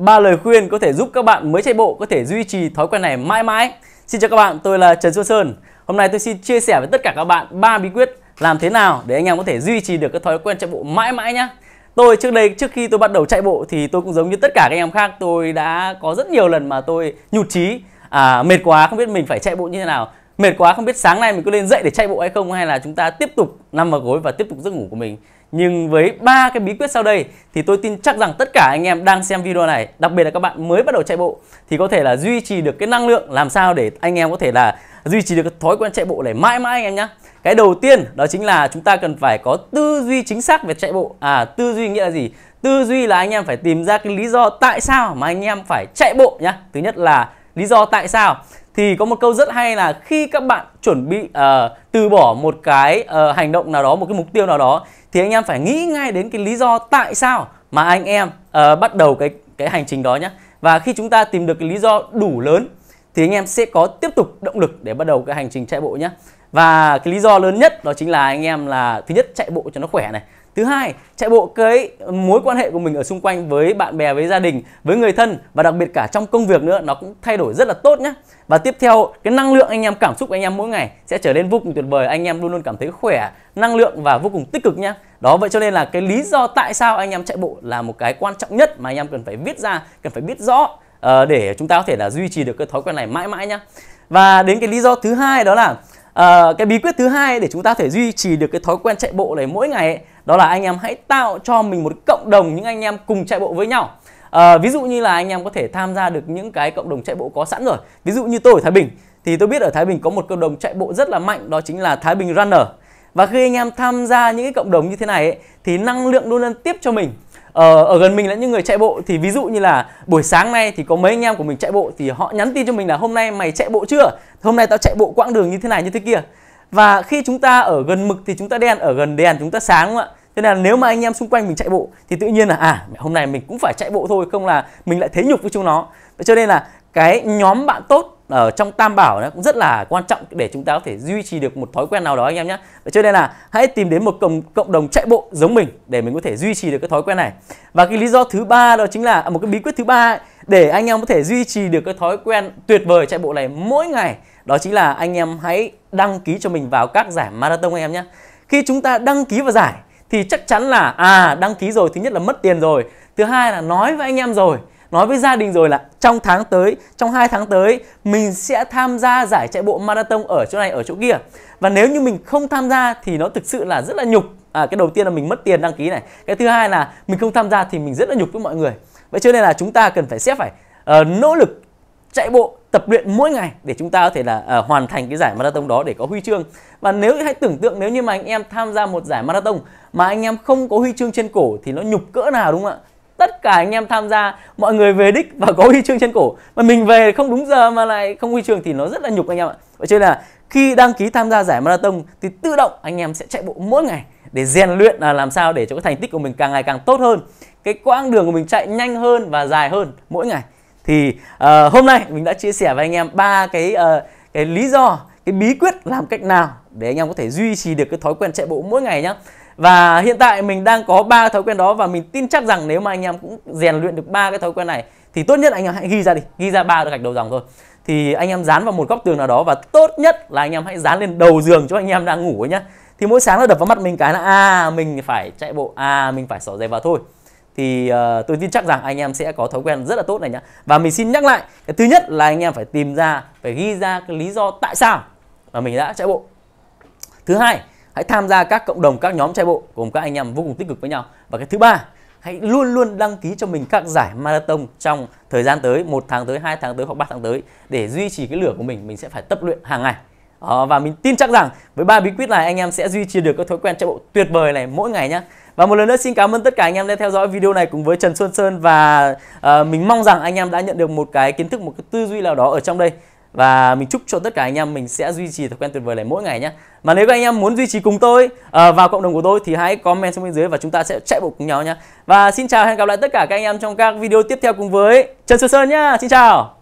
ba lời khuyên có thể giúp các bạn mới chạy bộ có thể duy trì thói quen này mãi mãi. Xin chào các bạn, tôi là Trần Xuân Sơn. Hôm nay tôi xin chia sẻ với tất cả các bạn ba bí quyết làm thế nào để anh em có thể duy trì được cái thói quen chạy bộ mãi mãi nhé. Tôi trước đây trước khi tôi bắt đầu chạy bộ thì tôi cũng giống như tất cả các anh em khác, tôi đã có rất nhiều lần mà tôi nhụt chí, à, mệt quá không biết mình phải chạy bộ như thế nào. Mệt quá không biết sáng nay mình có nên dậy để chạy bộ hay không hay là chúng ta tiếp tục nằm vào gối và tiếp tục giấc ngủ của mình. Nhưng với ba cái bí quyết sau đây thì tôi tin chắc rằng tất cả anh em đang xem video này, đặc biệt là các bạn mới bắt đầu chạy bộ thì có thể là duy trì được cái năng lượng làm sao để anh em có thể là duy trì được cái thói quen chạy bộ này mãi mãi anh em nhé Cái đầu tiên đó chính là chúng ta cần phải có tư duy chính xác về chạy bộ. À tư duy nghĩa là gì? Tư duy là anh em phải tìm ra cái lý do tại sao mà anh em phải chạy bộ nhá. Thứ nhất là lý do tại sao thì có một câu rất hay là khi các bạn chuẩn bị uh, từ bỏ một cái uh, hành động nào đó một cái mục tiêu nào đó thì anh em phải nghĩ ngay đến cái lý do tại sao mà anh em uh, bắt đầu cái cái hành trình đó nhé và khi chúng ta tìm được cái lý do đủ lớn thì anh em sẽ có tiếp tục động lực để bắt đầu cái hành trình chạy bộ nhé và cái lý do lớn nhất đó chính là anh em là thứ nhất chạy bộ cho nó khỏe này Thứ hai, chạy bộ cái mối quan hệ của mình ở xung quanh với bạn bè, với gia đình, với người thân và đặc biệt cả trong công việc nữa nó cũng thay đổi rất là tốt nhé. Và tiếp theo, cái năng lượng anh em cảm xúc của anh em mỗi ngày sẽ trở nên vô cùng tuyệt vời, anh em luôn luôn cảm thấy khỏe, năng lượng và vô cùng tích cực nhé. Đó vậy cho nên là cái lý do tại sao anh em chạy bộ là một cái quan trọng nhất mà anh em cần phải viết ra, cần phải biết rõ ờ, để chúng ta có thể là duy trì được cái thói quen này mãi mãi nhé. Và đến cái lý do thứ hai đó là à, cái bí quyết thứ hai để chúng ta thể duy trì được cái thói quen chạy bộ này mỗi ngày ấy, đó là anh em hãy tạo cho mình một cộng đồng những anh em cùng chạy bộ với nhau à, ví dụ như là anh em có thể tham gia được những cái cộng đồng chạy bộ có sẵn rồi ví dụ như tôi ở thái bình thì tôi biết ở thái bình có một cộng đồng chạy bộ rất là mạnh đó chính là thái bình runner và khi anh em tham gia những cái cộng đồng như thế này ấy, thì năng lượng luôn luôn tiếp cho mình ờ, ở gần mình là những người chạy bộ thì ví dụ như là buổi sáng nay thì có mấy anh em của mình chạy bộ thì họ nhắn tin cho mình là hôm nay mày chạy bộ chưa hôm nay tao chạy bộ quãng đường như thế này như thế kia và khi chúng ta ở gần mực thì chúng ta đen ở gần đèn chúng ta sáng đúng không ạ cho nên là nếu mà anh em xung quanh mình chạy bộ thì tự nhiên là à hôm nay mình cũng phải chạy bộ thôi không là mình lại thấy nhục với chúng nó cho nên là cái nhóm bạn tốt ở ờ, trong tam bảo nó cũng rất là quan trọng để chúng ta có thể duy trì được một thói quen nào đó anh em nhé cho nên là hãy tìm đến một cộng cộng đồng chạy bộ giống mình để mình có thể duy trì được cái thói quen này và cái lý do thứ ba đó chính là à, một cái bí quyết thứ ba để anh em có thể duy trì được cái thói quen tuyệt vời chạy bộ này mỗi ngày đó chính là anh em hãy đăng ký cho mình vào các giải marathon anh em nhé khi chúng ta đăng ký vào giải thì chắc chắn là à đăng ký rồi thứ nhất là mất tiền rồi thứ hai là nói với anh em rồi nói với gia đình rồi là trong tháng tới trong hai tháng tới mình sẽ tham gia giải chạy bộ marathon ở chỗ này ở chỗ kia và nếu như mình không tham gia thì nó thực sự là rất là nhục à, cái đầu tiên là mình mất tiền đăng ký này cái thứ hai là mình không tham gia thì mình rất là nhục với mọi người vậy cho nên là chúng ta cần phải xếp phải uh, nỗ lực chạy bộ tập luyện mỗi ngày để chúng ta có thể là uh, hoàn thành cái giải marathon đó để có huy chương và nếu hãy tưởng tượng nếu như mà anh em tham gia một giải marathon mà anh em không có huy chương trên cổ thì nó nhục cỡ nào đúng không ạ tất cả anh em tham gia mọi người về đích và có huy chương trên cổ mà mình về không đúng giờ mà lại không huy chương thì nó rất là nhục anh em ạ vậy cho nên là khi đăng ký tham gia giải marathon thì tự động anh em sẽ chạy bộ mỗi ngày để rèn luyện là làm sao để cho cái thành tích của mình càng ngày càng tốt hơn cái quãng đường của mình chạy nhanh hơn và dài hơn mỗi ngày thì uh, hôm nay mình đã chia sẻ với anh em ba cái uh, cái lý do cái bí quyết làm cách nào để anh em có thể duy trì được cái thói quen chạy bộ mỗi ngày nhá và hiện tại mình đang có ba thói quen đó và mình tin chắc rằng nếu mà anh em cũng rèn luyện được ba cái thói quen này thì tốt nhất anh em hãy ghi ra đi ghi ra ba gạch đầu dòng thôi thì anh em dán vào một góc tường nào đó và tốt nhất là anh em hãy dán lên đầu giường cho anh em đang ngủ ấy nhá thì mỗi sáng nó đập vào mắt mình cái là à mình phải chạy bộ à mình phải xỏ giày vào thôi thì uh, tôi tin chắc rằng anh em sẽ có thói quen rất là tốt này nhá và mình xin nhắc lại cái thứ nhất là anh em phải tìm ra phải ghi ra cái lý do tại sao mà mình đã chạy bộ thứ hai hãy tham gia các cộng đồng các nhóm chạy bộ cùng các anh em vô cùng tích cực với nhau và cái thứ ba hãy luôn luôn đăng ký cho mình các giải marathon trong thời gian tới một tháng tới hai tháng tới hoặc ba tháng tới để duy trì cái lửa của mình mình sẽ phải tập luyện hàng ngày à, và mình tin chắc rằng với ba bí quyết này anh em sẽ duy trì được các thói quen chạy bộ tuyệt vời này mỗi ngày nhé và một lần nữa xin cảm ơn tất cả anh em đã theo dõi video này cùng với Trần Xuân Sơn và uh, mình mong rằng anh em đã nhận được một cái kiến thức, một cái tư duy nào đó ở trong đây. Và mình chúc cho tất cả anh em mình sẽ duy trì thói quen tuyệt vời này mỗi ngày nhé Mà nếu các anh em muốn duy trì cùng tôi uh, ờ, và cộng đồng của tôi thì hãy comment xuống bên dưới và chúng ta sẽ chạy bộ cùng nhau nhé Và xin chào hẹn gặp lại tất cả các anh em trong các video tiếp theo cùng với Trần Xuân Sơn nhá Xin chào